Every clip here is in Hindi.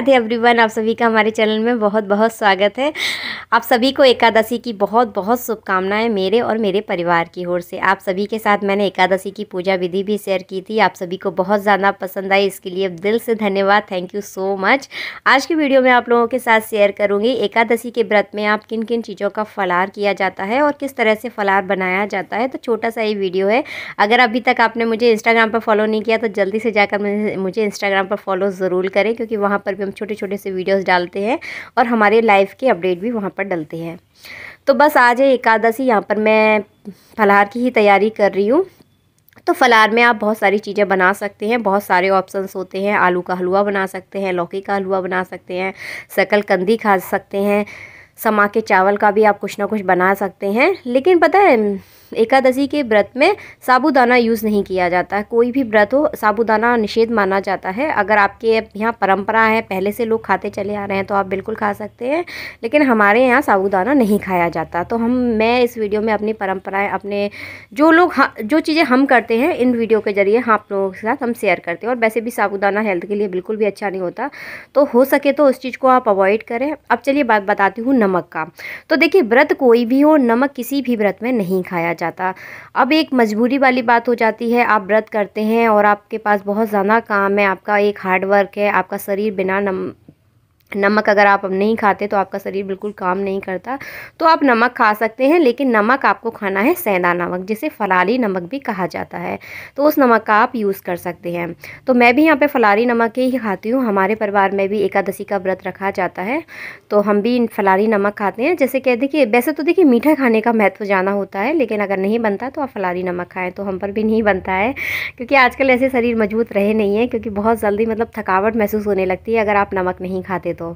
राधे एवरीवन आप सभी का हमारे चैनल में बहुत बहुत स्वागत है आप सभी को एकादशी की बहुत बहुत शुभकामनाएं मेरे और मेरे परिवार की ओर से आप सभी के साथ मैंने एकादशी की पूजा विधि भी शेयर की थी आप सभी को बहुत ज़्यादा पसंद आई इसके लिए दिल से धन्यवाद थैंक यू सो मच आज की वीडियो में आप लोगों के साथ शेयर करूँगी एकादशी के व्रत में आप किन किन चीज़ों का फलार किया जाता है और किस तरह से फलार बनाया जाता है तो छोटा सा ये वीडियो है अगर अभी तक आपने मुझे इंस्टाग्राम पर फॉलो नहीं किया तो जल्दी से जाकर मुझे इंस्टाग्राम पर फॉलो ज़रूर करें क्योंकि वहाँ पर भी हम छोटे छोटे से वीडियोस डालते हैं और हमारे लाइफ के अपडेट भी वहाँ पर डलते हैं तो बस आज है एकादशी यहाँ पर मैं फलहार की ही तैयारी कर रही हूँ तो फलार में आप बहुत सारी चीज़ें बना सकते हैं बहुत सारे ऑप्शंस होते हैं आलू का हलवा बना सकते हैं लौकी का हलवा बना सकते हैं सकल कंदी खा सकते हैं समा के चावल का भी आप कुछ ना कुछ बना सकते हैं लेकिन पता है एकादशी के व्रत में साबूदाना यूज़ नहीं किया जाता है कोई भी व्रत हो साबूदाना निषेध माना जाता है अगर आपके यहाँ परंपरा है पहले से लोग खाते चले आ रहे हैं तो आप बिल्कुल खा सकते हैं लेकिन हमारे यहाँ साबूदाना नहीं खाया जाता तो हम मैं इस वीडियो में अपनी परम्पराएँ अपने जो लोग जो चीज़ें हम करते हैं इन वीडियो के ज़रिए आप लोगों के साथ हम शेयर करते हैं और वैसे भी साबूदाना हेल्थ के लिए बिल्कुल भी अच्छा नहीं होता तो हो सके तो उस चीज़ को आप अवॉइड करें अब चलिए बात बताती हूँ नमक का तो देखिए व्रत कोई भी हो नमक किसी भी व्रत में नहीं खाया जाता अब एक मजबूरी वाली बात हो जाती है आप व्रत करते हैं और आपके पास बहुत ज़्यादा काम है आपका एक हार्ड वर्क है आपका शरीर बिना नम नमक अगर आप नहीं खाते तो आपका शरीर बिल्कुल काम नहीं करता तो आप नमक खा सकते हैं लेकिन नमक आपको खाना है सेंधा नमक जिसे फलारी नमक भी कहा जाता है तो उस नमक का आप यूज़ कर सकते हैं तो मैं भी यहाँ पे फलारी नमक ही खाती हूँ हमारे परिवार में भी एकादशी का व्रत रखा जाता है तो हम भी फलारी नमक खाते हैं जैसे कह देखिए वैसे तो देखिए मीठा खाने का महत्व जाना होता है लेकिन अगर नहीं बनता तो आप फलारी नमक खाएँ तो हम पर भी नहीं बनता है क्योंकि आजकल ऐसे शरीर मजबूत रहे नहीं है क्योंकि बहुत जल्दी मतलब थकावट महसूस होने लगती है अगर आप नमक नहीं खाते तो। तो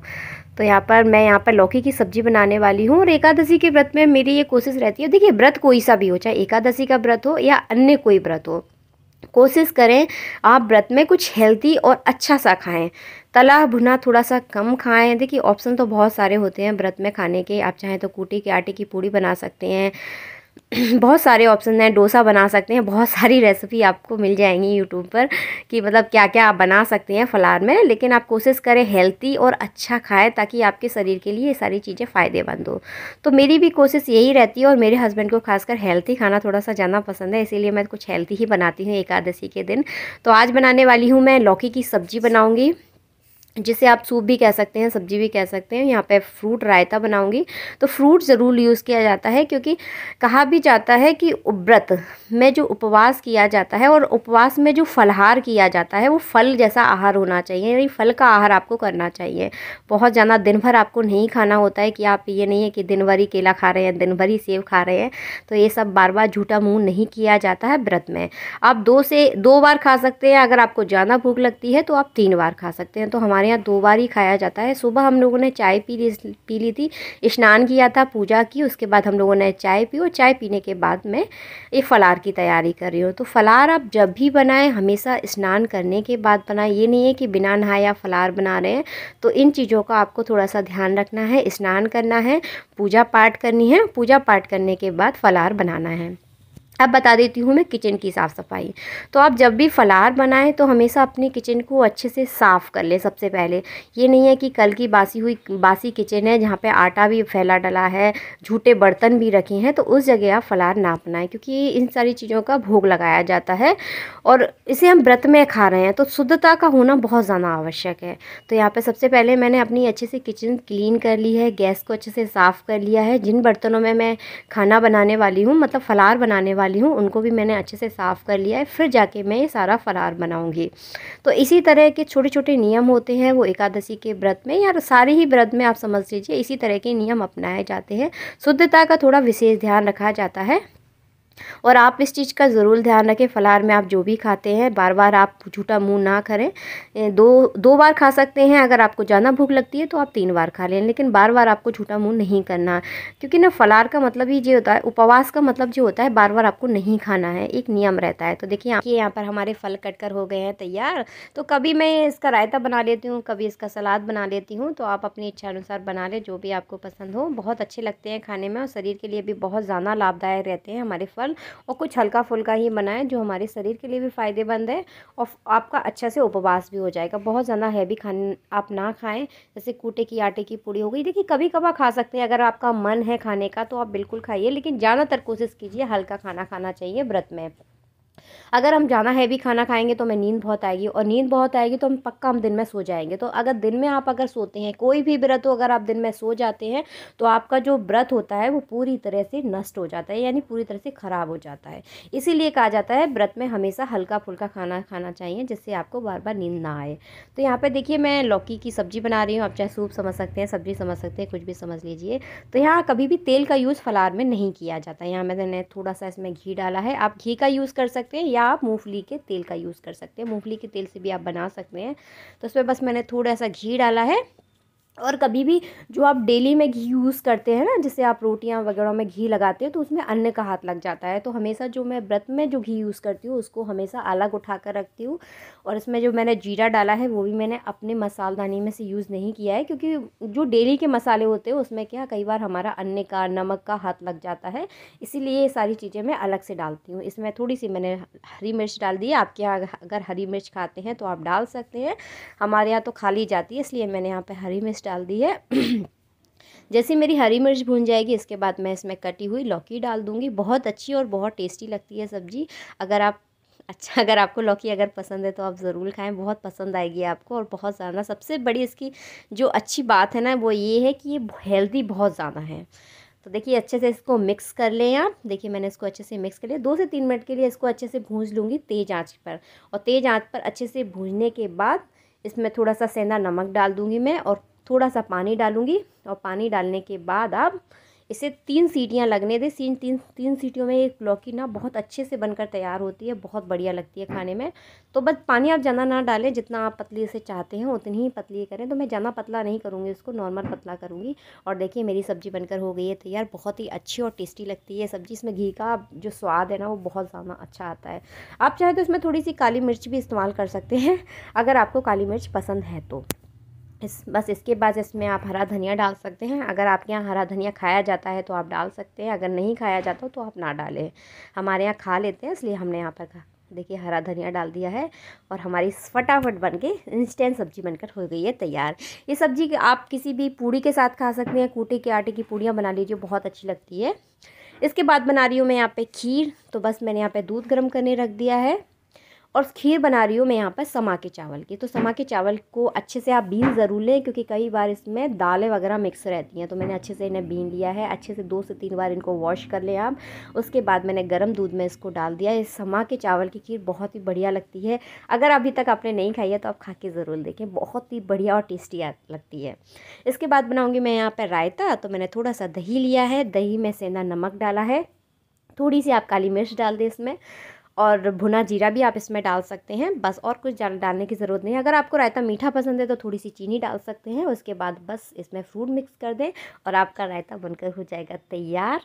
तो यहाँ पर मैं यहाँ पर लौकी की सब्ज़ी बनाने वाली हूँ और एकादशी के व्रत में मेरी ये कोशिश रहती है देखिए व्रत कोई सा भी हो चाहे एकादशी का व्रत हो या अन्य कोई व्रत हो कोशिश करें आप व्रत में कुछ हेल्दी और अच्छा सा खाएं तला भुना थोड़ा सा कम खाएं देखिए ऑप्शन तो बहुत सारे होते हैं व्रत में खाने के आप चाहें तो कूटी के आटे की पूड़ी बना सकते हैं बहुत सारे ऑप्शन हैं डोसा बना सकते हैं बहुत सारी रेसिपी आपको मिल जाएंगी यूट्यूब पर कि मतलब क्या क्या आप बना सकते हैं फलार में लेकिन आप कोशिश करें हेल्थी और अच्छा खाएं ताकि आपके शरीर के लिए ये सारी चीज़ें फ़ायदेमंद हो तो मेरी भी कोशिश यही रहती है और मेरे हस्बैंड को खासकर हेल्थी खाना थोड़ा सा ज़्यादा पसंद है इसीलिए मैं कुछ हेल्थी ही बनाती हूँ एकादशी के दिन तो आज बनाने वाली हूँ मैं लौकी की सब्ज़ी बनाऊँगी जिसे आप सूप भी कह सकते हैं सब्जी भी कह सकते हैं यहाँ पे फ्रूट रायता बनाऊंगी तो फ्रूट ज़रूर यूज़ किया जाता है क्योंकि कहा भी जाता है कि व्रत में जो उपवास किया जाता है और उपवास में जो फलहार किया जाता है वो फल जैसा आहार होना चाहिए यानी फल का आहार आपको करना चाहिए बहुत ज़्यादा दिन भर आपको नहीं खाना होता है कि आप ये नहीं है कि दिन भर ही केला खा रहे हैं दिन भर ही सेब खा रहे हैं तो ये सब बार बार झूठा मुँह नहीं किया जाता है व्रत में आप दो से दो बार खा सकते हैं अगर आपको ज़्यादा भूख लगती है तो आप तीन बार खा सकते हैं तो हमारे हमारे यहाँ दो बार ही खाया जाता है सुबह हम लोगों ने चाय पी ली पी ली थी स्नान किया था पूजा की उसके बाद हम लोगों ने चाय पी और चाय पीने के बाद मैं ये फलार की तैयारी कर रही हूँ तो फलार आप जब भी बनाएं हमेशा स्नान करने के बाद बनाएं ये नहीं है कि बिना नहाए फलार बना रहे हैं तो इन चीज़ों का आपको थोड़ा सा ध्यान रखना है स्नान करना है पूजा पाठ करनी है पूजा पाठ करने के बाद फलार बनाना है अब बता देती हूँ मैं किचन की साफ़ सफाई तो आप जब भी फलाहार बनाएं तो हमेशा अपने किचन को अच्छे से साफ़ कर लें सबसे पहले ये नहीं है कि कल की बासी हुई बासी किचन है जहाँ पे आटा भी फैला डला है झूठे बर्तन भी रखे हैं तो उस जगह आप फलाहार ना अपनाएं क्योंकि इन सारी चीज़ों का भोग लगाया जाता है और इसे हम व्रत में खा रहे हैं तो शुद्धता का होना बहुत ज़्यादा आवश्यक है तो यहाँ पर सबसे पहले मैंने अपनी अच्छे से किचन क्लीन कर ली है गैस को अच्छे से साफ़ कर लिया है जिन बर्तनों में मैं खाना बनाने वाली हूँ मतलब फलाहार बनाने वाली वाली हूँ उनको भी मैंने अच्छे से साफ़ कर लिया है फिर जाके मैं ये सारा फरार बनाऊँगी तो इसी तरह के छोटे छोटे नियम होते हैं वो एकादशी के व्रत में या सारे ही व्रत में आप समझ लीजिए इसी तरह के नियम अपनाए जाते हैं शुद्धता का थोड़ा विशेष ध्यान रखा जाता है और आप इस चीज़ का ज़रूर ध्यान रखें फलार में आप जो भी खाते हैं बार बार आप झूठा मुंह ना करें दो दो बार खा सकते हैं अगर आपको ज़्यादा भूख लगती है तो आप तीन बार खा लें लेकिन बार बार आपको झूठा मुंह नहीं करना क्योंकि ना फलार का मतलब ही ये होता है उपवास का मतलब जो होता है बार बार आपको नहीं खाना है एक नियम रहता है तो देखिए आपके यहाँ पर हमारे फल कट कर हो गए हैं तैयार तो कभी मैं इसका रायता बना लेती हूँ कभी इसका सलाद बना लेती हूँ तो आप अपनी इच्छा अनुसार बना लें जो भी आपको पसंद हो बहुत अच्छे लगते हैं खाने में और शरीर के लिए भी बहुत ज़्यादा लाभदायक रहते हैं हमारे फल सिंपल और कुछ हल्का फुल्का ही बनाएं जो हमारे शरीर के लिए भी फ़ायदेमंद है और आपका अच्छा से उपवास भी हो जाएगा बहुत ज़्यादा हैवी खान आप ना खाएं जैसे कूटे की आटे की पूड़ी हो गई देखिए कभी कभार खा सकते हैं अगर आपका मन है खाने का तो आप बिल्कुल खाइए लेकिन ज़्यादातर कोशिश कीजिए हल्का खाना खाना चाहिए व्रत में अगर हम ज्यादा हैवी खाना खाएंगे तो हमें नींद बहुत आएगी और नींद बहुत आएगी तो हम पक्का हम दिन में सो जाएंगे तो अगर दिन में आप अगर सोते हैं कोई भी व्रत हो अगर आप दिन में सो जाते हैं तो आपका जो व्रत होता है वो पूरी तरह से नष्ट हो जाता है यानी पूरी तरह से ख़राब हो जाता है इसीलिए कहा जाता है व्रत में हमेशा हल्का फुल्का खाना खाना चाहिए जिससे आपको बार बार नींद ना आए तो यहाँ पर देखिए मैं लौकी की सब्ज़ी बना रही हूँ आप चाहे सूप समझ सकते हैं सब्ज़ी समझ सकते हैं कुछ भी समझ लीजिए तो यहाँ कभी भी तेल का यूज़ फलार में नहीं किया जाता यहाँ मैंने थोड़ा सा इसमें घी डाला है आप घी का यूज़ कर सकते सकते हैं या आप मूँगफली के तेल का यूज़ कर सकते हैं मूँगफली के तेल से भी आप बना सकते हैं तो उसमें बस मैंने थोड़ा सा घी डाला है और कभी भी जो आप डेली में घी यूज़ करते हैं ना जैसे आप रोटियां वगैरह में घी लगाते हो तो उसमें अन्न का हाथ लग जाता है तो हमेशा जो मैं व्रत में जो घी यूज़ करती हूँ उसको हमेशा अलग उठा कर रखती हूँ और इसमें जो मैंने जीरा डाला है वो भी मैंने अपने मसालदानी में से यूज़ नहीं किया है क्योंकि जो डेली के मसाले होते हैं उसमें क्या कई बार हमारा अन्न का नमक का हाथ लग जाता है इसीलिए ये सारी चीज़ें मैं अलग से डालती हूँ इसमें थोड़ी सी मैंने हरी मिर्च डाल दी आपके यहाँ अगर हरी मिर्च खाते हैं तो आप डाल सकते हैं हमारे यहाँ तो खाली जाती है इसलिए मैंने यहाँ पर हरी मिर्च डाल दी है जैसे मेरी हरी मिर्च भून जाएगी इसके बाद मैं इसमें कटी हुई लौकी डाल दूँगी बहुत अच्छी और बहुत टेस्टी लगती है सब्ज़ी अगर आप अच्छा अगर आपको लौकी अगर पसंद है तो आप ज़रूर खाएं बहुत पसंद आएगी आपको और बहुत ज़्यादा सबसे बड़ी इसकी जो अच्छी बात है ना वो ये है कि ये हेल्दी बहुत ज़्यादा है तो देखिए अच्छे से इसको मिक्स कर लें आप देखिए मैंने इसको अच्छे से मिक्स कर लिया दो से तीन मिनट के लिए इसको अच्छे से भूज लूँगी तेज़ आँच पर और तेज़ आँच पर अच्छे से भूजने के बाद इसमें थोड़ा सा सेंधा नमक डाल दूँगी मैं और थोड़ा सा पानी डालूँगी और पानी डालने के बाद आप इसे तीन सीटियाँ लगने दें तीन तीन तीन सीटियों में एक लौकी ना बहुत अच्छे से बनकर तैयार होती है बहुत बढ़िया लगती है खाने में तो बस पानी आप ज़्यादा ना डालें जितना आप पतली से चाहते हैं उतनी ही पतली करें तो मैं ज़्यादा पतला नहीं करूँगी इसको नॉर्मल पतला करूँगी और देखिए मेरी सब्ज़ी बनकर हो गई है तैयार बहुत ही अच्छी और टेस्टी लगती है सब्ज़ी इसमें घी का जो स्वाद है ना वो बहुत ज़्यादा अच्छा आता है आप चाहें तो इसमें थोड़ी सी काली मिर्च भी इस्तेमाल कर सकते हैं अगर आपको काली मिर्च पसंद है तो इस बस इसके बाद इसमें आप हरा धनिया डाल सकते हैं अगर आपके यहाँ हरा धनिया खाया जाता है तो आप डाल सकते हैं अगर नहीं खाया जाता तो आप ना डालें हमारे यहाँ खा लेते हैं इसलिए हमने यहाँ पर खा देखिए हरा धनिया डाल दिया है और हमारी फटाफट बन के इंस्टेंट सब्जी बनकर हो गई है तैयार ये सब्जी आप किसी भी पूड़ी के साथ खा सकते हैं कूटे के आटे की पूड़ियाँ बना लीजिए बहुत अच्छी लगती है इसके बाद बना रही हूँ मैं यहाँ पे खीर तो बस मैंने यहाँ पे दूध गर्म करने रख दिया है और खीर बना रही हूँ मैं यहाँ पर समा के चावल की तो समा के चावल को अच्छे से आप बीन ज़रूर लें क्योंकि कई बार इसमें दालें वगैरह मिक्स रहती हैं तो मैंने अच्छे से इन्हें बीन लिया है अच्छे से दो से तीन बार इनको वॉश कर लें आप उसके बाद मैंने गर्म दूध में इसको डाल दिया इस समा के चावल की खीर बहुत ही बढ़िया लगती है अगर अभी तक आपने नहीं खाई है तो आप खा के ज़रूर देखें बहुत ही बढ़िया और टेस्टी लगती है इसके बाद बनाऊँगी मैं यहाँ पर रायता तो मैंने थोड़ा सा दही लिया है दही में सेंधा नमक डाला है थोड़ी सी आप काली मिर्च डाल दें इसमें और भुना जीरा भी आप इसमें डाल सकते हैं बस और कुछ डालने की ज़रूरत नहीं है अगर आपको रायता मीठा पसंद है तो थोड़ी सी चीनी डाल सकते हैं उसके बाद बस इसमें फ्रूट मिक्स कर दें और आपका रायता बनकर हो जाएगा तैयार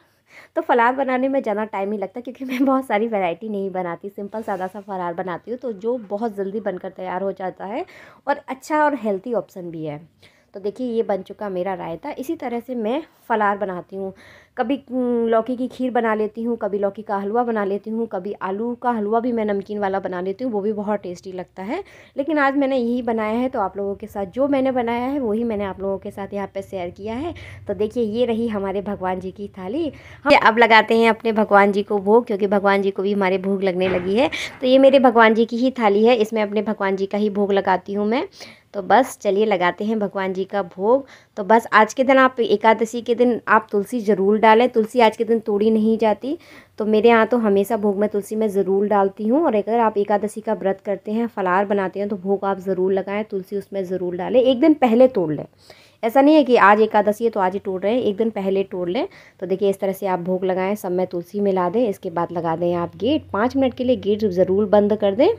तो फलार बनाने में ज़्यादा टाइम ही लगता है क्योंकि मैं बहुत सारी वैरायटी नहीं बनाती सिंपल सादा सा फलार बनाती हूँ तो जो बहुत जल्दी बनकर तैयार हो जाता है और अच्छा और हेल्थी ऑप्शन भी है तो देखिए ये बन चुका मेरा रायता इसी तरह से मैं फलार बनाती हूँ कभी लौकी की खीर बना लेती हूँ कभी लौकी का हलवा बना लेती हूँ कभी आलू का हलवा भी मैं नमकीन वाला बना लेती हूँ वो भी बहुत टेस्टी लगता है लेकिन आज मैंने यही बनाया है तो आप लोगों के साथ जो मैंने बनाया है वही मैंने आप लोगों के साथ यहाँ पर शेयर किया है तो देखिए ये रही हमारे भगवान जी की थाली हम अब लगाते हैं अपने भगवान जी को भोग क्योंकि भगवान जी को भी हमारे भोग लगने लगी है तो ये मेरे भगवान जी की ही थाली है इसमें अपने भगवान जी का ही भोग लगाती हूँ मैं तो बस चलिए लगाते हैं भगवान जी का भोग तो बस आज के दिन आप एकादशी के दिन आप तुलसी ज़रूर डाल डाला है तुलसी आज के दिन तोड़ी नहीं जाती तो मेरे यहाँ तो हमेशा भोग में तुलसी मैं ज़रूर डालती हूँ और अगर आप एकादशी का व्रत करते हैं फलार बनाते हैं तो भोग आप ज़रूर लगाएं तुलसी उसमें ज़रूर डालें एक दिन पहले तोड़ लें ऐसा नहीं है कि आज एकादशी है तो आज ही तोड़ रहे हैं एक दिन पहले तोड़ लें तो देखिए इस तरह से आप भोग लगाएं सब में तुलसी मिला दें इसके बाद लगा दें आप गेट पाँच मिनट के लिए गेट ज़रूर बंद कर दें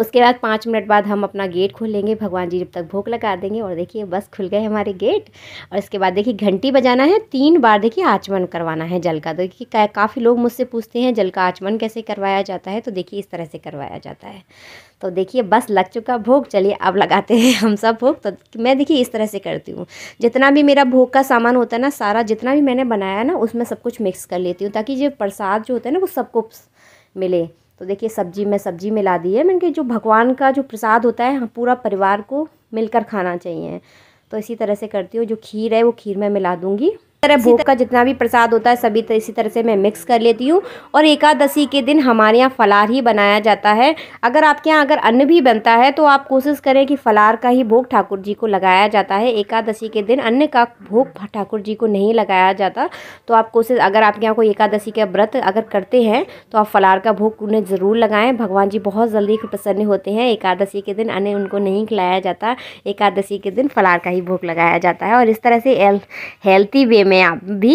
उसके बाद पाँच मिनट बाद हम अपना गेट खोलेंगे भगवान जी जब तक भोग लगा देंगे और देखिए बस खुल गए हमारे गेट और इसके बाद देखिए घंटी बजाना है तीन बार देखिए आचमन करवाना है जल का देखिए काफ़ी लोग मुझसे पूछते हैं जल का आचमन कैसे करवाया जाता है तो देखिए इस तरह से करवाया जाता है तो देखिए बस लग चुका भोग चलिए अब लगाते हैं हम सब भोग तो मैं देखिए इस तरह से करती हूँ जितना भी मेरा भोग का सामान होता है ना सारा जितना भी मैंने बनाया ना उसमें सब कुछ मिक्स कर लेती हूँ ताकि जो प्रसाद जो होता है ना वो सबको मिले तो देखिए सब्जी में सब्जी मिला दी है मैंने कि जो भगवान का जो प्रसाद होता है हम हाँ, पूरा परिवार को मिलकर खाना चाहिए तो इसी तरह से करती हूँ जो खीर है वो खीर मैं मिला दूँगी तरह भोग का जितना भी प्रसाद होता है सभी तरह इसी तरह से मैं मिक्स कर लेती हूँ और एकादशी के दिन हमारे यहाँ फलार ही बनाया जाता है अगर आपके यहाँ अगर अन्न भी बनता है तो आप कोशिश करें कि फलार का ही भोग ठाकुर जी को लगाया जाता है एकादशी के दिन अन्न का भोग ठाकुर जी को नहीं लगाया जाता तो आप कोशिश अगर आपके यहाँ कोई एकादशी का व्रत अगर करते हैं तो आप फलार का भोग उन्हें ज़रूर लगाएँ भगवान जी बहुत जल्दी प्रसन्न होते हैं एकादशी के दिन अन्न उनको नहीं खिलाया जाता एकादशी के दिन फलार का ही भोग लगाया जाता है और इस तरह से हेल्थी वे में में आप भी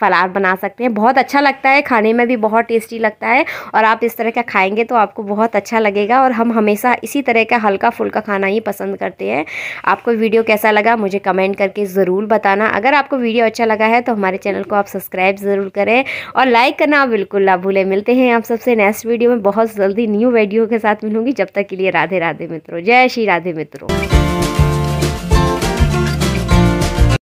फलार बना सकते हैं बहुत अच्छा लगता है खाने में भी बहुत टेस्टी लगता है और आप इस तरह का खाएंगे तो आपको बहुत अच्छा लगेगा और हम हमेशा इसी तरह का हल्का फुल्का खाना ही पसंद करते हैं आपको वीडियो कैसा लगा मुझे कमेंट करके ज़रूर बताना अगर आपको वीडियो अच्छा लगा है तो हमारे चैनल को आप सब्सक्राइब ज़रूर करें और लाइक करना बिल्कुल ना भूलें मिलते हैं आप सबसे नेक्स्ट वीडियो में बहुत जल्दी न्यू वीडियो के साथ मिलूंगी जब तक के लिए राधे राधे मित्रों जय श्री राधे मित्रों